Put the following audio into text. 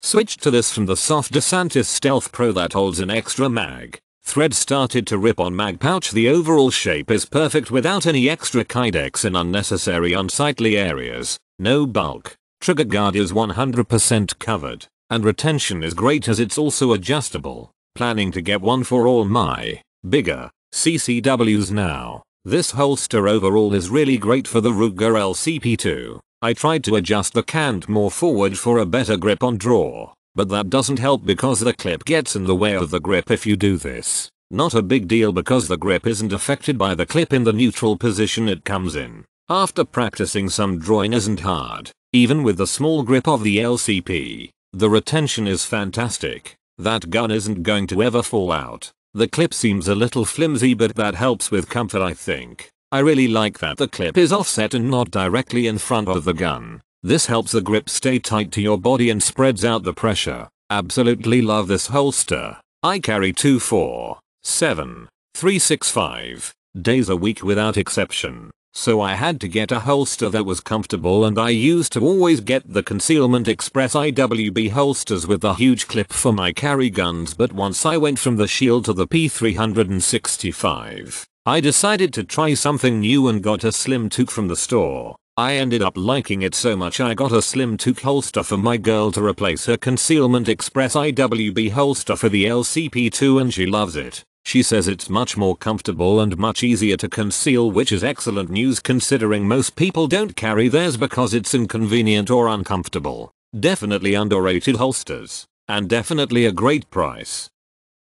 Switched to this from the soft DeSantis Stealth Pro that holds an extra mag. Thread started to rip on mag pouch the overall shape is perfect without any extra kydex in unnecessary unsightly areas, no bulk, trigger guard is 100% covered, and retention is great as it's also adjustable. Planning to get one for all my, bigger, CCWs now. This holster overall is really great for the Ruger LCP2. I tried to adjust the cant more forward for a better grip on draw, but that doesn't help because the clip gets in the way of the grip if you do this. Not a big deal because the grip isn't affected by the clip in the neutral position it comes in. After practicing some drawing isn't hard, even with the small grip of the LCP. The retention is fantastic. That gun isn't going to ever fall out. The clip seems a little flimsy but that helps with comfort I think. I really like that the clip is offset and not directly in front of the gun. This helps the grip stay tight to your body and spreads out the pressure. Absolutely love this holster. I carry 2, 4, 7, 5 days a week without exception. So I had to get a holster that was comfortable and I used to always get the Concealment Express IWB holsters with the huge clip for my carry guns but once I went from the shield to the P365, I decided to try something new and got a slim toque from the store. I ended up liking it so much I got a slim toque holster for my girl to replace her Concealment Express IWB holster for the LCP2 and she loves it. She says it's much more comfortable and much easier to conceal which is excellent news considering most people don't carry theirs because it's inconvenient or uncomfortable. Definitely underrated holsters. And definitely a great price.